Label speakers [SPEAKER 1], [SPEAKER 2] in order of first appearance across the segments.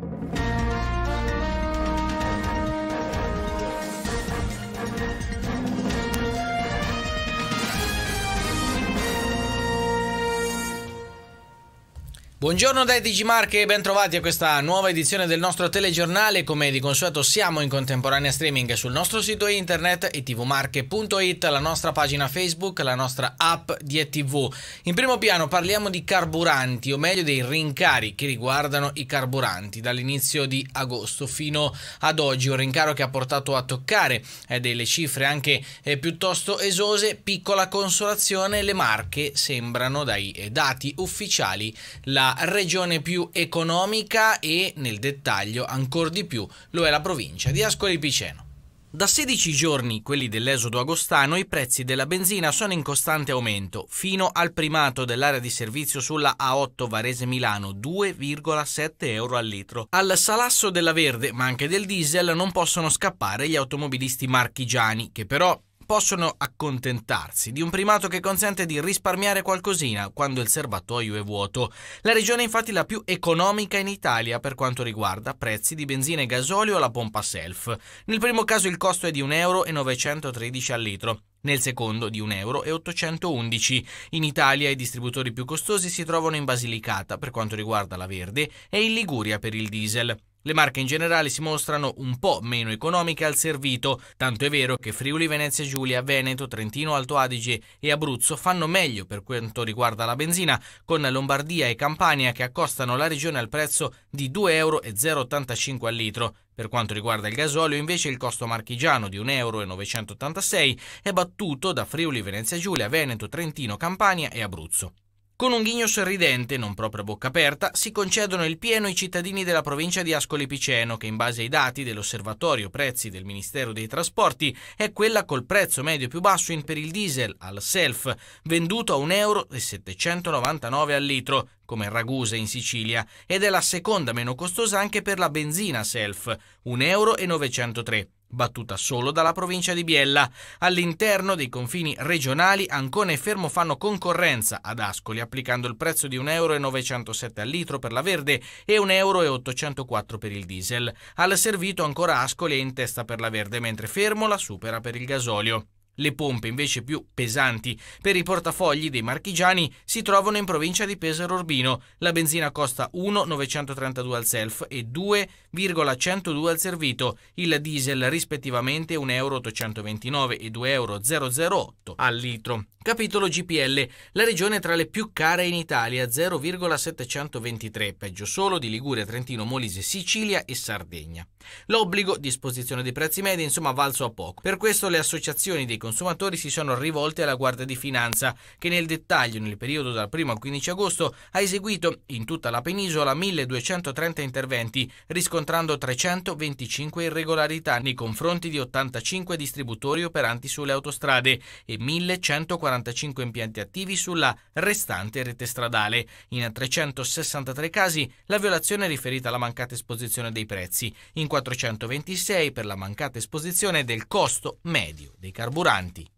[SPEAKER 1] Thank you. Buongiorno da Digimarche, Marche e bentrovati a questa nuova edizione del nostro telegiornale. Come di consueto siamo in contemporanea streaming sul nostro sito internet etvmarche.it, la nostra pagina Facebook, la nostra app di ETV. In primo piano parliamo di carburanti, o meglio dei rincari che riguardano i carburanti. Dall'inizio di agosto fino ad oggi un rincaro che ha portato a toccare eh, delle cifre anche eh, piuttosto esose. Piccola consolazione, le marche sembrano dai eh, dati ufficiali la regione più economica e nel dettaglio ancora di più lo è la provincia di Ascoli Piceno. Da 16 giorni, quelli dell'esodo agostano, i prezzi della benzina sono in costante aumento, fino al primato dell'area di servizio sulla A8 Varese Milano, 2,7 euro al litro. Al salasso della verde, ma anche del diesel, non possono scappare gli automobilisti marchigiani, che però possono accontentarsi di un primato che consente di risparmiare qualcosina quando il serbatoio è vuoto. La regione è infatti la più economica in Italia per quanto riguarda prezzi di benzina e gasolio alla pompa self. Nel primo caso il costo è di 1,913 euro al litro, nel secondo di 1,811 euro. In Italia i distributori più costosi si trovano in Basilicata per quanto riguarda la verde e in Liguria per il diesel. Le marche in generale si mostrano un po' meno economiche al servito, tanto è vero che Friuli Venezia Giulia, Veneto, Trentino Alto Adige e Abruzzo fanno meglio per quanto riguarda la benzina, con Lombardia e Campania che accostano la regione al prezzo di 2,085 euro al litro, per quanto riguarda il gasolio, invece, il costo marchigiano di 1,986 euro è battuto da Friuli, Venezia Giulia, Veneto, Trentino, Campania e Abruzzo. Con un ghigno sorridente, non proprio a bocca aperta, si concedono il pieno i cittadini della provincia di Ascoli Piceno, che in base ai dati dell'Osservatorio Prezzi del Ministero dei Trasporti è quella col prezzo medio più basso in per il diesel al self, venduto a 1,799 al litro, come Ragusa in Sicilia, ed è la seconda meno costosa anche per la benzina self, 1,903 euro battuta solo dalla provincia di Biella. All'interno dei confini regionali Ancona e Fermo fanno concorrenza ad Ascoli applicando il prezzo di 1,907€ euro al litro per la verde e 1,804€ euro per il diesel. Al servito ancora Ascoli è in testa per la verde mentre Fermo la supera per il gasolio. Le pompe invece più pesanti per i portafogli dei marchigiani si trovano in provincia di Pesaro Urbino. La benzina costa 1,932 al self e 2,102 al servito, il diesel rispettivamente 1,829 e 2,008 al litro. Capitolo GPL, la regione tra le più care in Italia, 0,723, peggio solo di Liguria, Trentino, Molise, Sicilia e Sardegna. L'obbligo, disposizione dei prezzi medi, insomma, valso a poco. Per questo le associazioni dei consumatori si sono rivolte alla Guardia di Finanza, che nel dettaglio, nel periodo dal 1 al 15 agosto, ha eseguito in tutta la penisola 1230 interventi, riscontrando 325 irregolarità nei confronti di 85 distributori operanti sulle autostrade e 1145 impianti attivi sulla restante rete stradale. In 363 casi la violazione è riferita alla mancata esposizione dei prezzi, in 426 per la mancata esposizione del costo medio dei carburanti carburanti.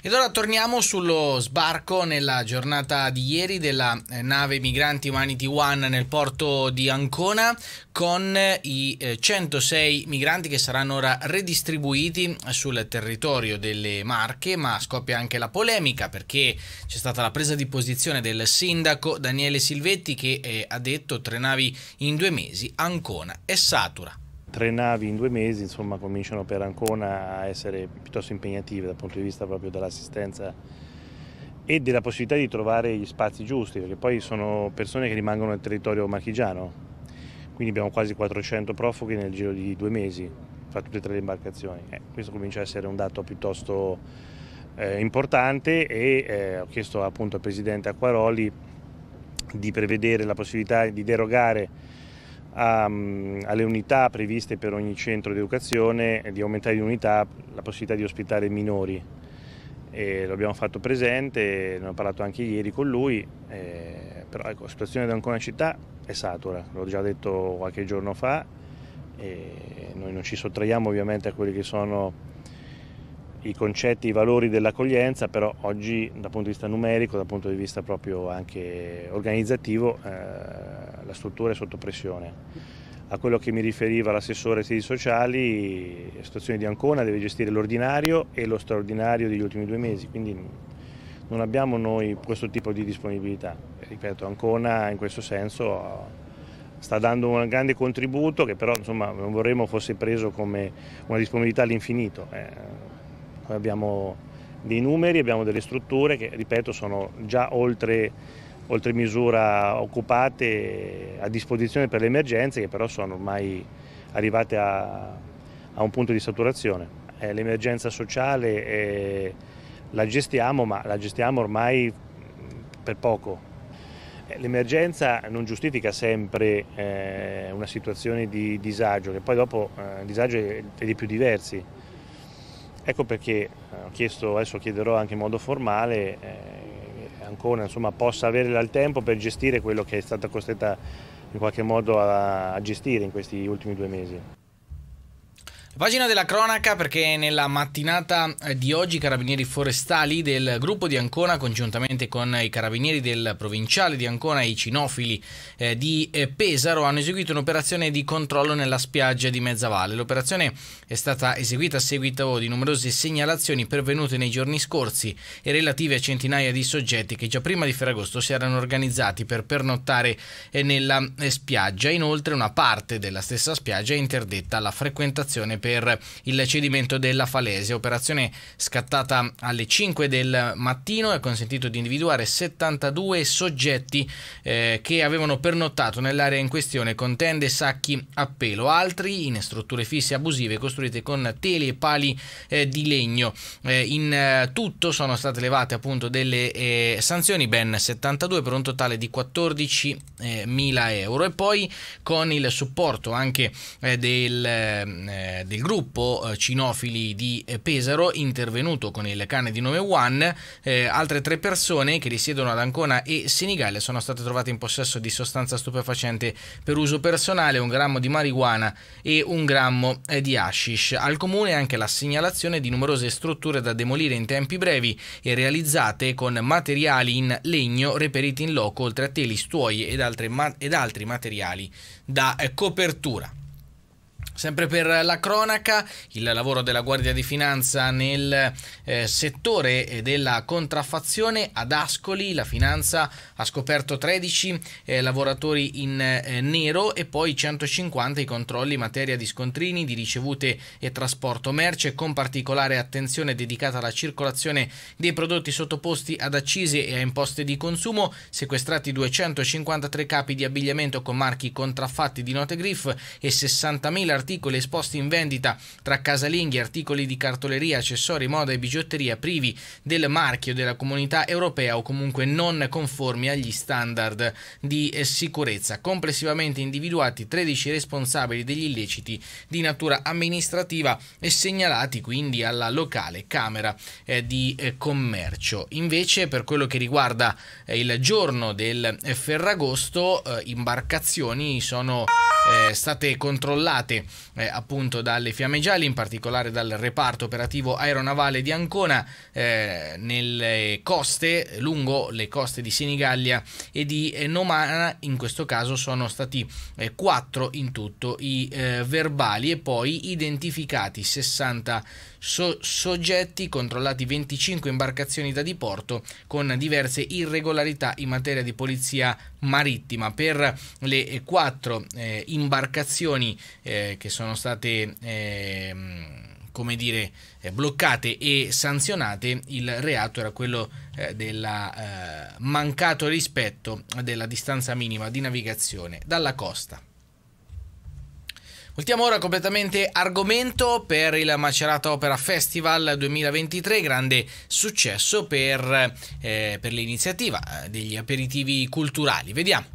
[SPEAKER 1] Ed ora torniamo sullo sbarco nella giornata di ieri della eh, nave migranti Humanity One nel porto di Ancona con i 106 eh, migranti che saranno ora redistribuiti sul territorio delle Marche, ma scoppia anche la polemica perché c'è stata la presa di posizione del sindaco Daniele Silvetti che eh, ha detto tre navi in due mesi, Ancona è satura.
[SPEAKER 2] Tre navi in due mesi insomma, cominciano per Ancona a essere piuttosto impegnative dal punto di vista proprio dell'assistenza e della possibilità di trovare gli spazi giusti, perché poi sono persone che rimangono nel territorio marchigiano, quindi abbiamo quasi 400 profughi nel giro di due mesi fra tutte e tre le imbarcazioni. Eh, questo comincia a essere un dato piuttosto eh, importante e eh, ho chiesto appunto al Presidente Acquaroli di prevedere la possibilità di derogare a, ehm, alle unità previste per ogni centro di educazione eh, di aumentare di unità la possibilità di ospitare minori. E lo abbiamo fatto presente, ne ho parlato anche ieri con lui, eh, però ecco, la situazione di Ancona Città è satura, l'ho già detto qualche giorno fa, e noi non ci sottraiamo ovviamente a quelli che sono i concetti, i valori dell'accoglienza, però oggi dal punto di vista numerico, dal punto di vista proprio anche organizzativo, eh, la struttura è sotto pressione. A quello che mi riferiva l'assessore sedi sociali, la situazione di Ancona deve gestire l'ordinario e lo straordinario degli ultimi due mesi, quindi non abbiamo noi questo tipo di disponibilità. Ripeto, Ancona in questo senso sta dando un grande contributo che però insomma, non vorremmo fosse preso come una disponibilità all'infinito. Eh. Poi abbiamo dei numeri, abbiamo delle strutture che, ripeto, sono già oltre, oltre misura occupate a disposizione per le emergenze, che però sono ormai arrivate a, a un punto di saturazione. Eh, l'emergenza sociale eh, la gestiamo, ma la gestiamo ormai mm, per poco. Eh, l'emergenza non giustifica sempre eh, una situazione di disagio, che poi dopo il eh, disagio è, è di più diversi. Ecco perché eh, ho chiesto, adesso chiederò anche in modo formale, eh, ancora insomma, possa avere il tempo per gestire quello che è stata costretta in qualche modo a, a gestire in questi ultimi due mesi.
[SPEAKER 1] Pagina della cronaca perché nella mattinata eh, di oggi i carabinieri forestali del gruppo di Ancona, congiuntamente con i carabinieri del provinciale di Ancona e i cinofili eh, di eh, Pesaro, hanno eseguito un'operazione di controllo nella spiaggia di Mezzavalle. L'operazione è stata eseguita a seguito di numerose segnalazioni pervenute nei giorni scorsi e relative a centinaia di soggetti che già prima di Ferragosto si erano organizzati per pernottare nella spiaggia. Inoltre una parte della stessa spiaggia è interdetta alla frequentazione per per il cedimento della falesia. Operazione scattata alle 5 del mattino ha consentito di individuare 72 soggetti eh, che avevano pernottato nell'area in questione con tende, sacchi a pelo, altri in strutture fisse abusive costruite con teli e pali eh, di legno. Eh, in eh, tutto sono state levate appunto delle eh, sanzioni, ben 72 per un totale di 14.000 eh, euro e poi con il supporto anche del, del il gruppo eh, cinofili di eh, Pesaro intervenuto con il cane di nome One. Eh, altre tre persone che risiedono ad Ancona e Senigallia sono state trovate in possesso di sostanza stupefacente per uso personale, un grammo di marijuana e un grammo eh, di hashish. Al comune anche la segnalazione di numerose strutture da demolire in tempi brevi e realizzate con materiali in legno reperiti in loco, oltre a teli, stuoie ed, ed altri materiali da copertura. Sempre per la cronaca, il lavoro della Guardia di Finanza nel eh, settore eh, della contraffazione ad Ascoli, la Finanza ha scoperto 13 eh, lavoratori in eh, nero e poi 150 i controlli in materia di scontrini, di ricevute e trasporto merce, con particolare attenzione dedicata alla circolazione dei prodotti sottoposti ad accise e a imposte di consumo, sequestrati 253 capi di abbigliamento con marchi contraffatti di note griff e 60.000 articoli articoli esposti in vendita tra casalinghi, articoli di cartoleria, accessori, moda e bigiotteria privi del marchio della comunità europea o comunque non conformi agli standard di eh, sicurezza. Complessivamente individuati 13 responsabili degli illeciti di natura amministrativa e segnalati quindi alla locale Camera eh, di eh, Commercio. Invece per quello che riguarda il giorno del Ferragosto, imbarcazioni sono state controllate eh, appunto dalle Fiamme Gialle, in particolare dal reparto operativo aeronavale di Ancona eh, nelle coste, lungo le coste di Sinigallia e di eh, Nomana, in questo caso sono stati eh, in tutto i eh, verbali e poi identificati 60 so soggetti, controllati 25 imbarcazioni da diporto con diverse irregolarità in materia di polizia marittima per le quattro eh, imbarcazioni eh, che sono state eh, come dire, eh, bloccate e sanzionate, il reato era quello eh, del eh, mancato rispetto della distanza minima di navigazione dalla costa Voltiamo ora completamente argomento per il Macerata Opera Festival 2023, grande successo per, eh, per l'iniziativa eh, degli aperitivi culturali. Vediamo.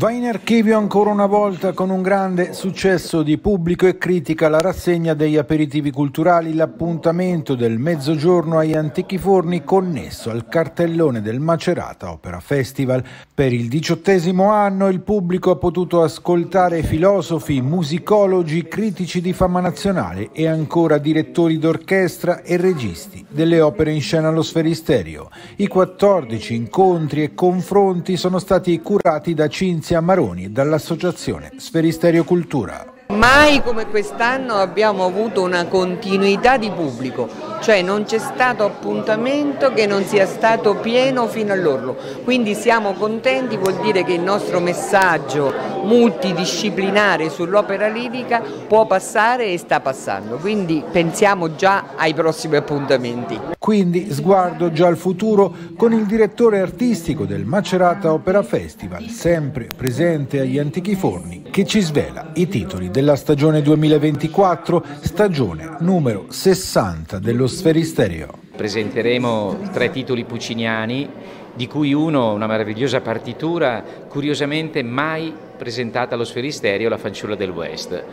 [SPEAKER 3] Va in archivio ancora una volta con un grande successo di pubblico e critica la rassegna degli aperitivi culturali, l'appuntamento del mezzogiorno agli antichi forni connesso al cartellone del Macerata Opera Festival. Per il diciottesimo anno il pubblico ha potuto ascoltare filosofi, musicologi, critici di fama nazionale e ancora direttori d'orchestra e registi delle opere in scena allo sferisterio. I 14 incontri e confronti sono stati curati da Cinzia Cinzia Maroni dall'associazione Sferisterio Cultura.
[SPEAKER 2] Mai come quest'anno abbiamo avuto una continuità di pubblico, cioè non c'è stato appuntamento che non sia stato pieno fino all'orlo, quindi siamo contenti,
[SPEAKER 1] vuol dire che il nostro messaggio multidisciplinare sull'opera lirica può passare e sta passando, quindi pensiamo già ai prossimi appuntamenti.
[SPEAKER 3] Quindi sguardo già al futuro con il direttore artistico del Macerata Opera Festival, sempre presente agli antichi forni, che ci svela i titoli della stagione 2024, stagione numero 60 dello Sferistereo.
[SPEAKER 1] Presenteremo tre titoli pucciniani di cui uno, una meravigliosa partitura, curiosamente mai presentata allo sferisterio, La fanciulla del West.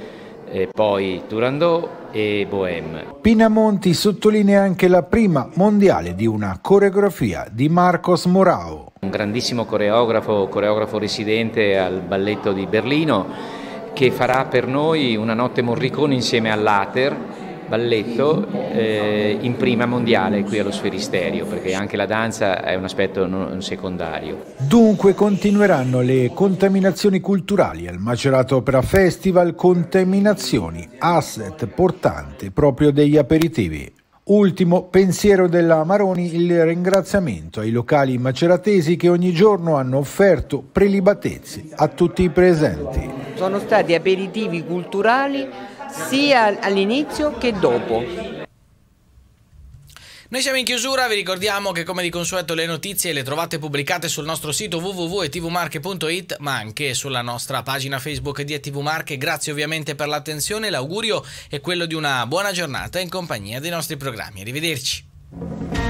[SPEAKER 1] E poi Turandot e Bohème.
[SPEAKER 3] Pinamonti sottolinea anche la prima mondiale di una coreografia di Marcos Morao.
[SPEAKER 1] Un grandissimo coreografo, coreografo residente al balletto di Berlino, che farà per noi una notte Morricone insieme all'Ater balletto eh, in prima mondiale qui allo Sferisterio, perché anche la danza è un aspetto non secondario.
[SPEAKER 3] Dunque continueranno le contaminazioni culturali al Macerato Opera Festival, contaminazioni, asset portante proprio degli aperitivi. Ultimo pensiero della Maroni, il ringraziamento ai locali maceratesi che ogni giorno hanno offerto prelibatezze a tutti i presenti.
[SPEAKER 1] Sono stati aperitivi culturali sia all'inizio che dopo. Noi siamo in chiusura, vi ricordiamo che come di consueto le notizie le trovate pubblicate sul nostro sito www.tvmarche.it ma anche sulla nostra pagina Facebook di ETV Marche. Grazie ovviamente per l'attenzione, l'augurio è quello di una buona giornata in compagnia dei nostri programmi. Arrivederci.